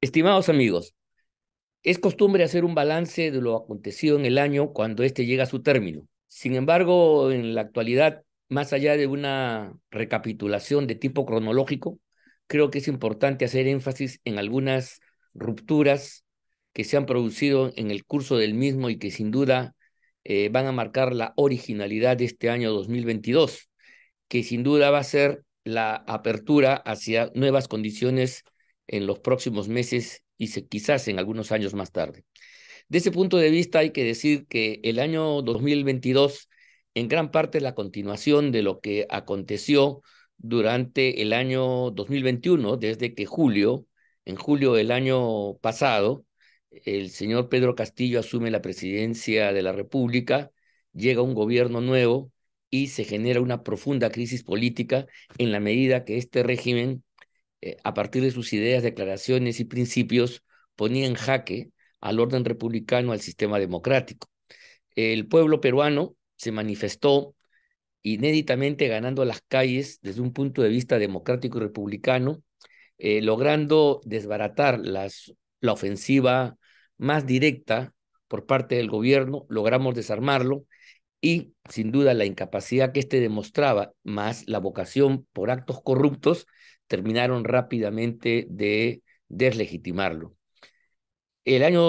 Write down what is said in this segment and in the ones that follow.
Estimados amigos, es costumbre hacer un balance de lo acontecido en el año cuando este llega a su término. Sin embargo, en la actualidad, más allá de una recapitulación de tipo cronológico, creo que es importante hacer énfasis en algunas rupturas que se han producido en el curso del mismo y que sin duda eh, van a marcar la originalidad de este año 2022, que sin duda va a ser la apertura hacia nuevas condiciones en los próximos meses y se, quizás en algunos años más tarde. De ese punto de vista hay que decir que el año 2022 en gran parte es la continuación de lo que aconteció durante el año 2021, desde que julio, en julio del año pasado, el señor Pedro Castillo asume la presidencia de la República, llega un gobierno nuevo y se genera una profunda crisis política en la medida que este régimen eh, a partir de sus ideas, declaraciones y principios, ponía en jaque al orden republicano, al sistema democrático. El pueblo peruano se manifestó inéditamente ganando las calles desde un punto de vista democrático y republicano, eh, logrando desbaratar la ofensiva más directa por parte del gobierno, logramos desarmarlo y sin duda la incapacidad que éste demostraba, más la vocación por actos corruptos, terminaron rápidamente de deslegitimarlo. El año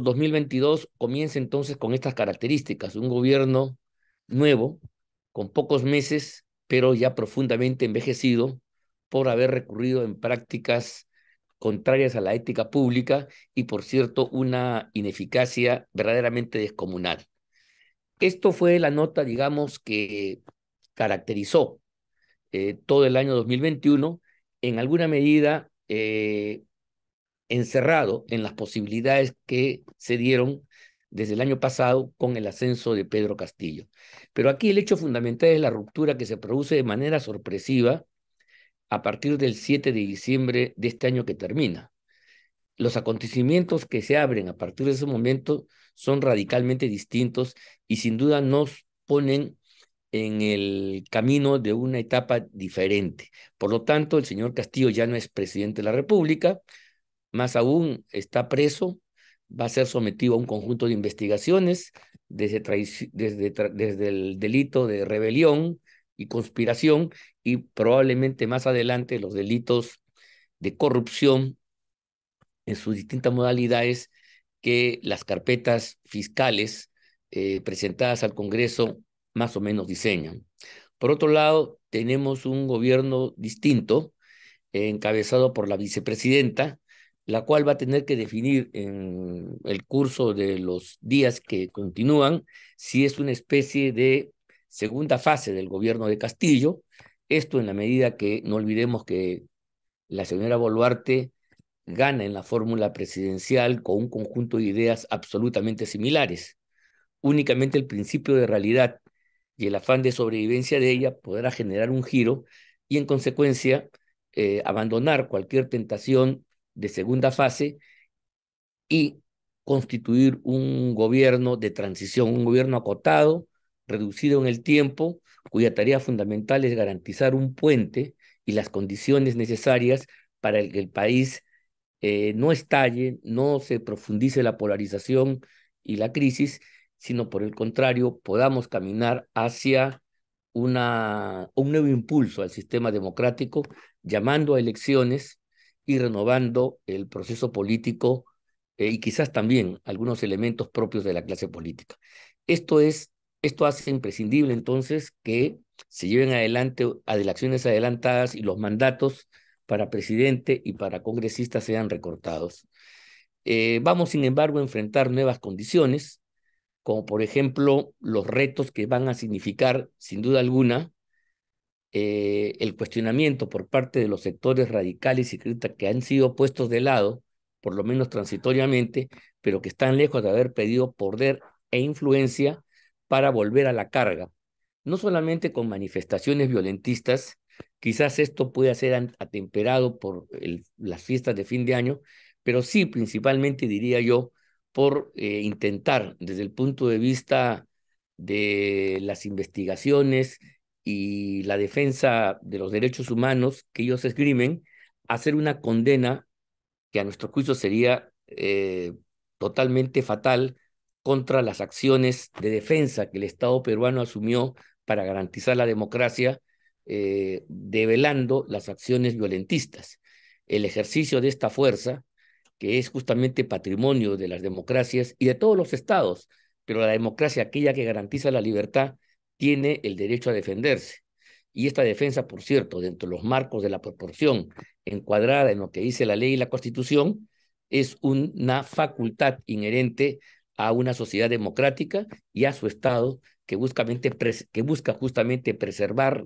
2022 comienza entonces con estas características, un gobierno nuevo, con pocos meses, pero ya profundamente envejecido por haber recurrido en prácticas contrarias a la ética pública y, por cierto, una ineficacia verdaderamente descomunal. Esto fue la nota, digamos, que caracterizó eh, todo el año 2021 en alguna medida eh, encerrado en las posibilidades que se dieron desde el año pasado con el ascenso de Pedro Castillo. Pero aquí el hecho fundamental es la ruptura que se produce de manera sorpresiva a partir del 7 de diciembre de este año que termina. Los acontecimientos que se abren a partir de ese momento son radicalmente distintos y sin duda nos ponen en el camino de una etapa diferente. Por lo tanto, el señor Castillo ya no es presidente de la República, más aún está preso, va a ser sometido a un conjunto de investigaciones desde, el delito de rebelión y conspiración y probablemente más adelante los delitos de corrupción en sus distintas modalidades que las carpetas fiscales eh, presentadas al Congreso más o menos diseñan. Por otro lado, tenemos un gobierno distinto, encabezado por la vicepresidenta, la cual va a tener que definir en el curso de los días que continúan si es una especie de segunda fase del gobierno de Castillo. Esto en la medida que no olvidemos que la señora Boluarte gana en la fórmula presidencial con un conjunto de ideas absolutamente similares. Únicamente el principio de realidad y el afán de sobrevivencia de ella podrá generar un giro y en consecuencia eh, abandonar cualquier tentación de segunda fase y constituir un gobierno de transición, un gobierno acotado, reducido en el tiempo, cuya tarea fundamental es garantizar un puente y las condiciones necesarias para que el país eh, no estalle, no se profundice la polarización y la crisis, sino por el contrario, podamos caminar hacia una, un nuevo impulso al sistema democrático, llamando a elecciones y renovando el proceso político eh, y quizás también algunos elementos propios de la clase política. Esto es esto hace imprescindible entonces que se lleven adelante elecciones adelantadas y los mandatos para presidente y para congresistas sean recortados. Eh, vamos, sin embargo, a enfrentar nuevas condiciones como por ejemplo los retos que van a significar, sin duda alguna, eh, el cuestionamiento por parte de los sectores radicales y críticos que han sido puestos de lado, por lo menos transitoriamente, pero que están lejos de haber pedido poder e influencia para volver a la carga, no solamente con manifestaciones violentistas, quizás esto pueda ser atemperado por las fiestas de fin de año, pero sí principalmente diría yo por eh, intentar desde el punto de vista de las investigaciones y la defensa de los derechos humanos que ellos esgrimen, hacer una condena que a nuestro juicio sería eh, totalmente fatal contra las acciones de defensa que el Estado peruano asumió para garantizar la democracia, eh, develando las acciones violentistas. El ejercicio de esta fuerza que es justamente patrimonio de las democracias y de todos los estados, pero la democracia, aquella que garantiza la libertad, tiene el derecho a defenderse. Y esta defensa, por cierto, dentro de los marcos de la proporción encuadrada en lo que dice la ley y la constitución, es una facultad inherente a una sociedad democrática y a su Estado que, que busca justamente preservar,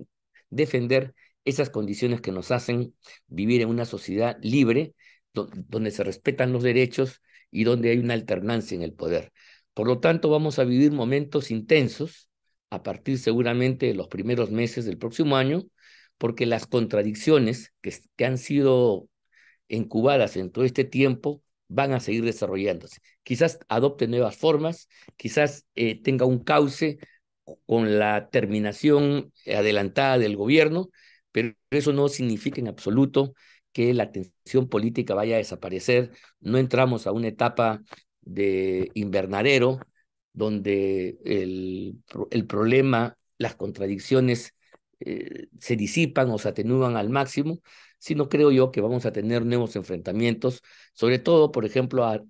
defender esas condiciones que nos hacen vivir en una sociedad libre donde se respetan los derechos y donde hay una alternancia en el poder. Por lo tanto, vamos a vivir momentos intensos a partir seguramente de los primeros meses del próximo año, porque las contradicciones que, han sido encubadas en todo este tiempo van a seguir desarrollándose. Quizás adopte nuevas formas, quizás eh, tenga un cauce con la terminación adelantada del gobierno, pero eso no significa en absoluto que la tensión política vaya a desaparecer. No entramos a una etapa de invernadero donde el, problema, las contradicciones eh, se disipan o se atenúan al máximo, sino creo yo que vamos a tener nuevos enfrentamientos, sobre todo, por ejemplo, al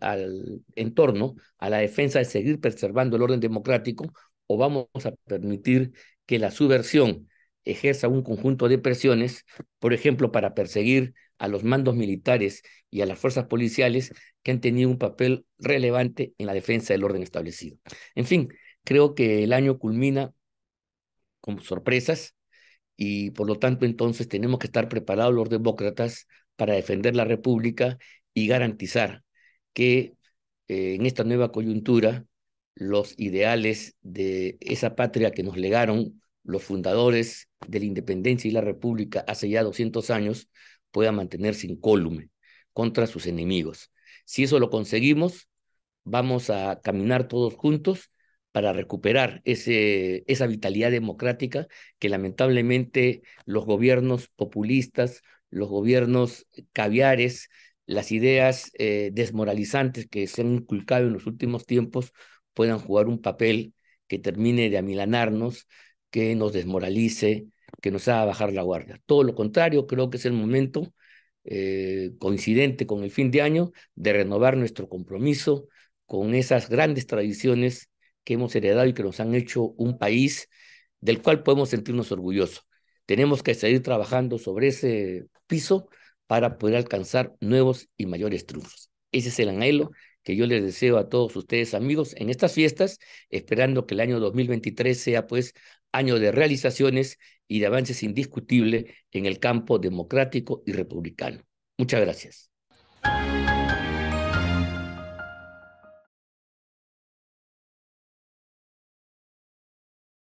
al entorno, a la defensa de seguir preservando el orden democrático, o vamos a permitir que la subversión ejerza un conjunto de presiones, por ejemplo, para perseguir a los mandos militares y a las fuerzas policiales que han tenido un papel relevante en la defensa del orden establecido. En fin, creo que el año culmina con sorpresas y por lo tanto entonces tenemos que estar preparados los demócratas para defender la República y garantizar que eh, en esta nueva coyuntura los ideales de esa patria que nos legaron los fundadores de la independencia y la república hace ya 200 años, puedan mantenerse incólume contra sus enemigos. Si eso lo conseguimos, vamos a caminar todos juntos para recuperar ese, esa vitalidad democrática que lamentablemente los gobiernos populistas, los gobiernos caviares, las ideas eh, desmoralizantes que se han inculcado en los últimos tiempos puedan jugar un papel que termine de amilanarnos, que nos desmoralice, que nos haga bajar la guardia. Todo lo contrario, creo que es el momento eh, coincidente con el fin de año de renovar nuestro compromiso con esas grandes tradiciones que hemos heredado y que nos han hecho un país del cual podemos sentirnos orgullosos. Tenemos que seguir trabajando sobre ese piso para poder alcanzar nuevos y mayores triunfos. Ese es el anhelo que yo les deseo a todos ustedes amigos en estas fiestas, esperando que el año 2023 sea pues año de realizaciones y de avances indiscutibles en el campo democrático y republicano. Muchas gracias.